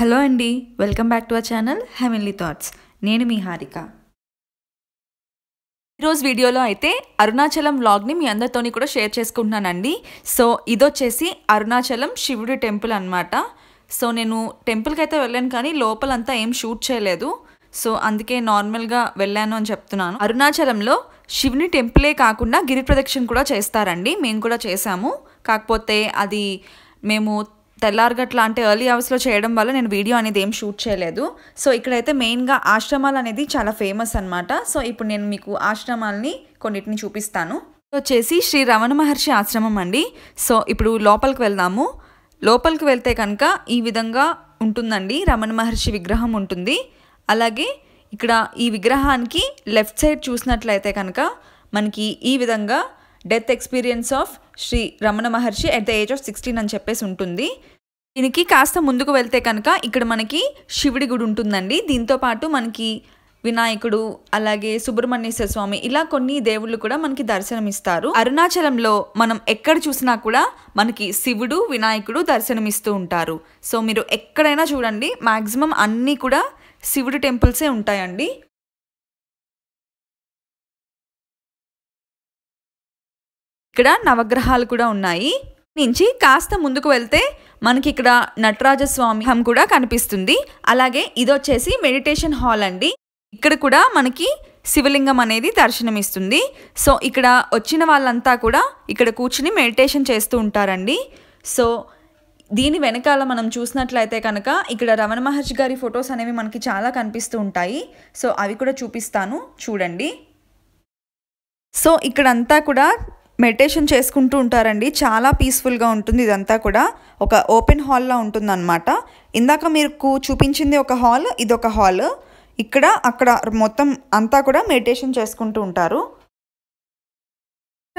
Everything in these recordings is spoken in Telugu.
హలో అండి welcome back to our channel Heavenly Thoughts నేను మీ హారిక ఈరోజు వీడియోలో అయితే అరుణాచలం వ్లాగ్ని మీ అందరితోని కూడా షేర్ చేసుకుంటున్నానండి సో ఇదొచ్చేసి అరుణాచలం శివుడి టెంపుల్ అనమాట సో నేను టెంపుల్కి అయితే వెళ్ళాను కానీ లోపలంతా ఏం షూట్ చేయలేదు సో అందుకే నార్మల్గా వెళ్ళాను అని చెప్తున్నాను అరుణాచలంలో శివుని టెంపులే కాకుండా గిరి ప్రదక్షిణ కూడా చేస్తారండి మేము కూడా చేసాము కాకపోతే అది మేము తెల్లారగట్ల అంటే ఎర్లీ అవర్స్లో చేయడం వల్ల నేను వీడియో అనేది ఏం షూట్ చేయలేదు సో ఇక్కడైతే మెయిన్గా ఆశ్రమాలు అనేది చాలా ఫేమస్ అనమాట సో ఇప్పుడు నేను మీకు ఆశ్రమాలని కొన్నిటిని చూపిస్తాను వచ్చేసి శ్రీ రమణ మహర్షి ఆశ్రమం అండి సో ఇప్పుడు లోపలికి వెళ్దాము లోపలికి వెళ్తే కనుక ఈ విధంగా ఉంటుందండి రమణ మహర్షి విగ్రహం ఉంటుంది అలాగే ఇక్కడ ఈ విగ్రహానికి లెఫ్ట్ సైడ్ చూసినట్లయితే కనుక మనకి ఈ విధంగా death experience of Shri Ramana Maharshi at the age of sixteen అని చెప్పేసి ఉంటుంది దీనికి కాస్త ముందుకు వెళ్తే కనుక ఇక్కడ మనకి శివుడి గుడి ఉంటుందండి దీంతో పాటు మనకి వినాయకుడు అలాగే సుబ్రహ్మణ్యేశ్వర స్వామి ఇలా కొన్ని దేవుళ్ళు కూడా మనకి దర్శనమిస్తారు అరుణాచలంలో మనం ఎక్కడ చూసినా కూడా మనకి శివుడు వినాయకుడు దర్శనమిస్తూ ఉంటారు సో మీరు ఎక్కడైనా చూడండి మ్యాక్సిమం అన్నీ కూడా శివుడు టెంపుల్సే ఉంటాయండి ఇక్కడ నవగ్రహాలు కూడా ఉన్నాయి నుంచి కాస్త ముందుకు వెళ్తే మనకి ఇక్కడ నటరాజస్వామి హం కూడా కనిపిస్తుంది అలాగే ఇది వచ్చేసి మెడిటేషన్ హాల్ అండి ఇక్కడ కూడా మనకి శివలింగం అనేది దర్శనమిస్తుంది సో ఇక్కడ వచ్చిన వాళ్ళంతా కూడా ఇక్కడ కూర్చుని మెడిటేషన్ చేస్తూ ఉంటారండి సో దీని వెనకాల మనం చూసినట్లయితే కనుక ఇక్కడ రమణ మహర్షి గారి ఫొటోస్ అనేవి మనకి చాలా కనిపిస్తూ ఉంటాయి సో అవి కూడా చూపిస్తాను చూడండి సో ఇక్కడంతా కూడా మెడిటేషన్ చేసుకుంటూ ఉంటారండి చాలా పీస్ఫుల్గా ఉంటుంది ఇదంతా కూడా ఒక ఓపెన్ హాల్లా అనమాట ఇందాక మీకు చూపించింది ఒక హాల్ ఇదొక హాల్ ఇక్కడ అక్కడ మొత్తం అంతా కూడా మెడిటేషన్ చేసుకుంటూ ఉంటారు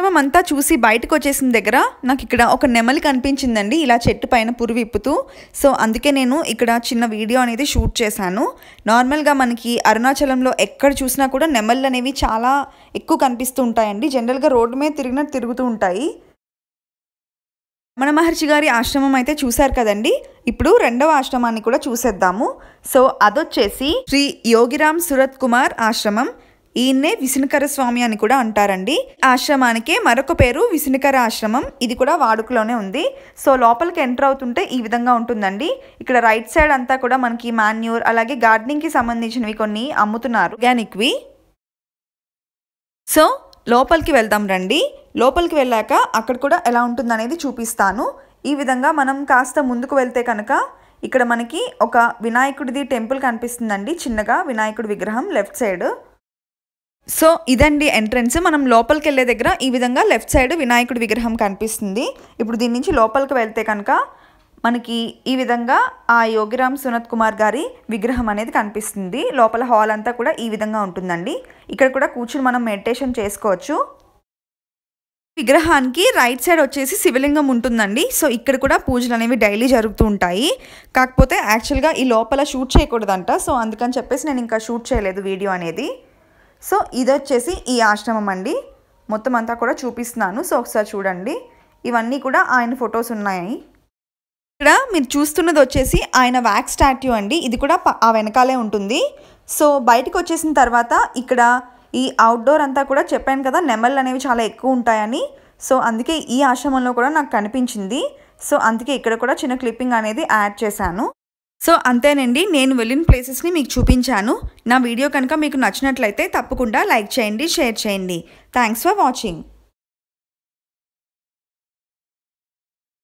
మనం అంతా చూసి బయటకు వచ్చేసిన దగ్గర నాకు ఇక్కడ ఒక నెమలి కనిపించిందండి ఇలా చెట్టు పైన పురువిప్పుతూ విప్పుతూ సో అందుకే నేను ఇక్కడ చిన్న వీడియో అనేది షూట్ చేశాను నార్మల్గా మనకి అరుణాచలంలో ఎక్కడ చూసినా కూడా నెమళ్ళు అనేవి చాలా ఎక్కువ కనిపిస్తూ ఉంటాయండి జనరల్గా రోడ్డు మీద తిరిగినట్టు తిరుగుతూ ఉంటాయి మన మహర్షి గారి ఆశ్రమం అయితే చూశారు కదండి ఇప్పుడు రెండవ ఆశ్రమాన్ని కూడా చూసేద్దాము సో అదొచ్చేసి శ్రీ యోగిరామ్ సురత్ కుమార్ ఆశ్రమం ఈయన్నే విసునకర స్వామి అని కూడా అంటారండి ఆశ్రమానికే మరొక పేరు విసునకర ఆశ్రమం ఇది కూడా వాడుకలోనే ఉంది సో లోపలికి ఎంటర్ అవుతుంటే ఈ విధంగా ఉంటుందండి ఇక్కడ రైట్ సైడ్ అంతా కూడా మనకి మాన్యూర్ అలాగే గార్డెనింగ్కి సంబంధించినవి కొన్ని అమ్ముతున్నారు ఆర్గానిక్వి సో లోపలికి వెళ్దాం రండి లోపలికి వెళ్ళాక అక్కడ కూడా ఎలా ఉంటుందనేది చూపిస్తాను ఈ విధంగా మనం కాస్త ముందుకు వెళ్తే కనుక ఇక్కడ మనకి ఒక వినాయకుడిది టెంపుల్ కనిపిస్తుందండి చిన్నగా వినాయకుడి విగ్రహం లెఫ్ట్ సైడ్ సో ఇదండి ఎంట్రన్స్ మనం లోపలికి వెళ్ళే దగ్గర ఈ విధంగా లెఫ్ట్ సైడ్ వినాయకుడి విగ్రహం కనిపిస్తుంది ఇప్పుడు దీని నుంచి లోపలికి వెళ్తే కనుక మనకి ఈ విధంగా ఆ యోగిరామ్ సునత్ కుమార్ గారి విగ్రహం అనేది కనిపిస్తుంది లోపల హాల్ అంతా కూడా ఈ విధంగా ఉంటుందండి ఇక్కడ కూడా కూర్చుని మనం మెడిటేషన్ చేసుకోవచ్చు విగ్రహానికి రైట్ సైడ్ వచ్చేసి శివలింగం ఉంటుందండి సో ఇక్కడ కూడా పూజలు అనేవి డైలీ జరుగుతూ ఉంటాయి కాకపోతే యాక్చువల్గా ఈ లోపల షూట్ చేయకూడదంట సో అందుకని చెప్పేసి నేను ఇంకా షూట్ చేయలేదు వీడియో అనేది సో ఇది వచ్చేసి ఈ ఆశ్రమం అండి మొత్తం అంతా కూడా చూపిస్తున్నాను సో ఒకసారి చూడండి ఇవన్నీ కూడా ఆయన ఫొటోస్ ఉన్నాయి ఇక్కడ మీరు చూస్తున్నది వచ్చేసి ఆయన వ్యాక్స్ స్టాట్యూ అండి ఇది కూడా ఆ వెనకాలే ఉంటుంది సో బయటకు వచ్చేసిన తర్వాత ఇక్కడ ఈ అవుట్డోర్ అంతా కూడా చెప్పాను కదా నెమళ్ళు అనేవి చాలా ఎక్కువ ఉంటాయని సో అందుకే ఈ ఆశ్రమంలో కూడా నాకు కనిపించింది సో అందుకే ఇక్కడ కూడా చిన్న క్లిప్పింగ్ అనేది యాడ్ చేశాను సో అంతేనండి నేను వెళ్ళిన ప్లేసెస్ని మీకు చూపించాను నా వీడియో కనుక మీకు నచ్చినట్లయితే తప్పకుండా లైక్ చేయండి షేర్ చేయండి థ్యాంక్స్ ఫర్ వాచింగ్